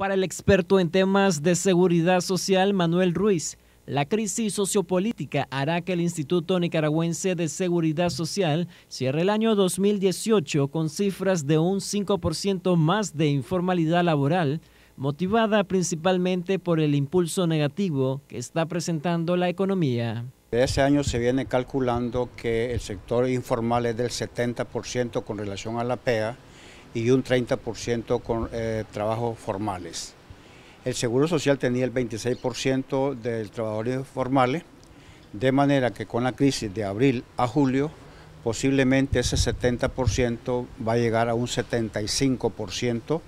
Para el experto en temas de seguridad social, Manuel Ruiz, la crisis sociopolítica hará que el Instituto Nicaragüense de Seguridad Social cierre el año 2018 con cifras de un 5% más de informalidad laboral, motivada principalmente por el impulso negativo que está presentando la economía. De ese año se viene calculando que el sector informal es del 70% con relación a la PEA, y un 30% con eh, trabajos formales. El Seguro Social tenía el 26% de trabajadores formales, de manera que con la crisis de abril a julio, posiblemente ese 70% va a llegar a un 75%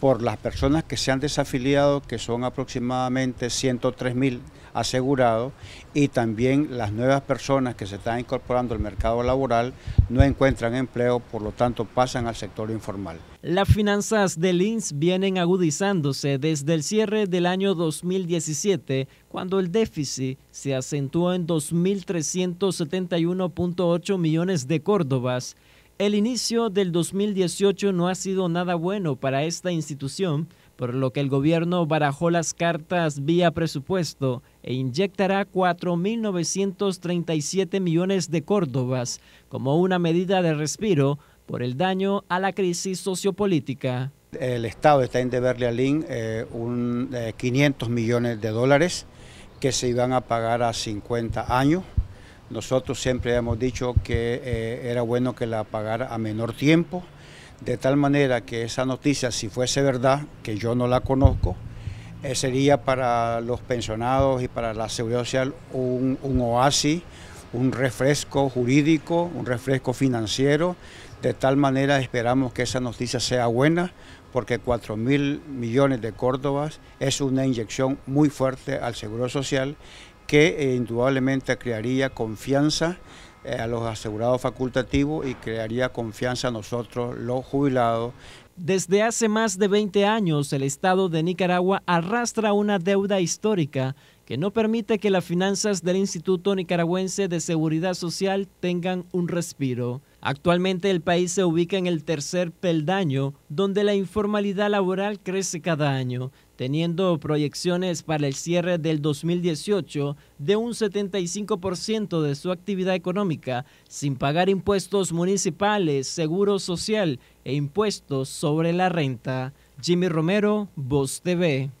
por las personas que se han desafiliado, que son aproximadamente 103.000 asegurados, y también las nuevas personas que se están incorporando al mercado laboral no encuentran empleo, por lo tanto pasan al sector informal. Las finanzas del INS vienen agudizándose desde el cierre del año 2017, cuando el déficit se acentuó en 2.371.8 millones de córdobas el inicio del 2018 no ha sido nada bueno para esta institución, por lo que el gobierno barajó las cartas vía presupuesto e inyectará 4.937 millones de córdobas como una medida de respiro por el daño a la crisis sociopolítica. El Estado está en deberle a Lin 500 eh, eh, millones de dólares que se iban a pagar a 50 años. Nosotros siempre hemos dicho que eh, era bueno que la pagara a menor tiempo, de tal manera que esa noticia, si fuese verdad, que yo no la conozco, eh, sería para los pensionados y para la seguridad social un, un oasis, un refresco jurídico, un refresco financiero. De tal manera esperamos que esa noticia sea buena, porque 4 mil millones de córdobas es una inyección muy fuerte al Seguro Social que eh, indudablemente crearía confianza eh, a los asegurados facultativos y crearía confianza a nosotros, los jubilados. Desde hace más de 20 años, el Estado de Nicaragua arrastra una deuda histórica que no permite que las finanzas del Instituto Nicaragüense de Seguridad Social tengan un respiro. Actualmente el país se ubica en el tercer peldaño, donde la informalidad laboral crece cada año, teniendo proyecciones para el cierre del 2018 de un 75% de su actividad económica, sin pagar impuestos municipales, seguro social e impuestos sobre la renta. Jimmy Romero, Voz TV.